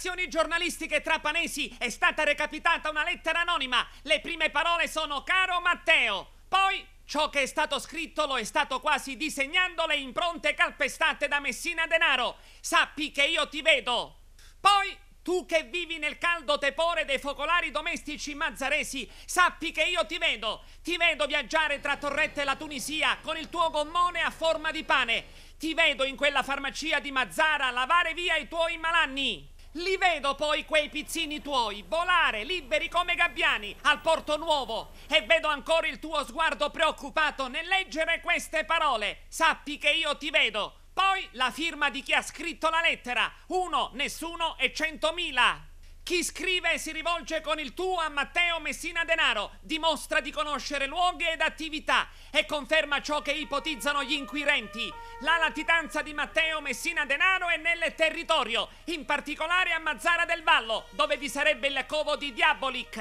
relazioni giornalistiche trapanesi è stata recapitata una lettera anonima. Le prime parole sono caro Matteo. Poi ciò che è stato scritto lo è stato quasi disegnando le impronte calpestate da Messina Denaro. Sappi che io ti vedo. Poi tu che vivi nel caldo tepore dei focolari domestici mazzaresi, sappi che io ti vedo. Ti vedo viaggiare tra Torrette e la Tunisia con il tuo gommone a forma di pane. Ti vedo in quella farmacia di Mazzara lavare via i tuoi malanni. Li vedo poi quei pizzini tuoi volare liberi come gabbiani al Porto Nuovo e vedo ancora il tuo sguardo preoccupato nel leggere queste parole. Sappi che io ti vedo. Poi la firma di chi ha scritto la lettera. Uno, nessuno e centomila. Chi scrive e si rivolge con il tuo a Matteo Messina Denaro dimostra di conoscere luoghi ed attività e conferma ciò che ipotizzano gli inquirenti. La latitanza di Matteo Messina Denaro è nel territorio, in particolare a Mazzara del Vallo, dove vi sarebbe il covo di Diabolic.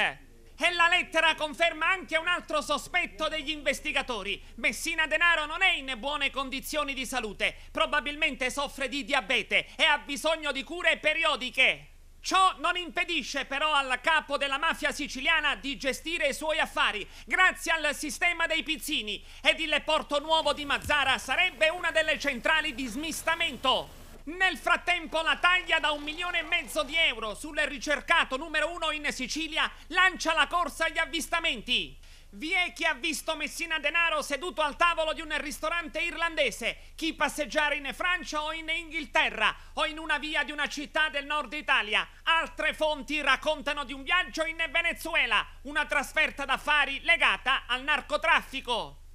E la lettera conferma anche un altro sospetto degli investigatori. Messina Denaro non è in buone condizioni di salute, probabilmente soffre di diabete e ha bisogno di cure periodiche. Ciò non impedisce però al capo della mafia siciliana di gestire i suoi affari grazie al sistema dei pizzini ed il Porto Nuovo di Mazzara sarebbe una delle centrali di smistamento. Nel frattempo la taglia da un milione e mezzo di euro sul ricercato numero uno in Sicilia lancia la corsa agli avvistamenti. Vi è chi ha visto Messina Denaro seduto al tavolo di un ristorante irlandese, chi passeggiare in Francia o in Inghilterra o in una via di una città del nord Italia. Altre fonti raccontano di un viaggio in Venezuela, una trasferta d'affari legata al narcotraffico.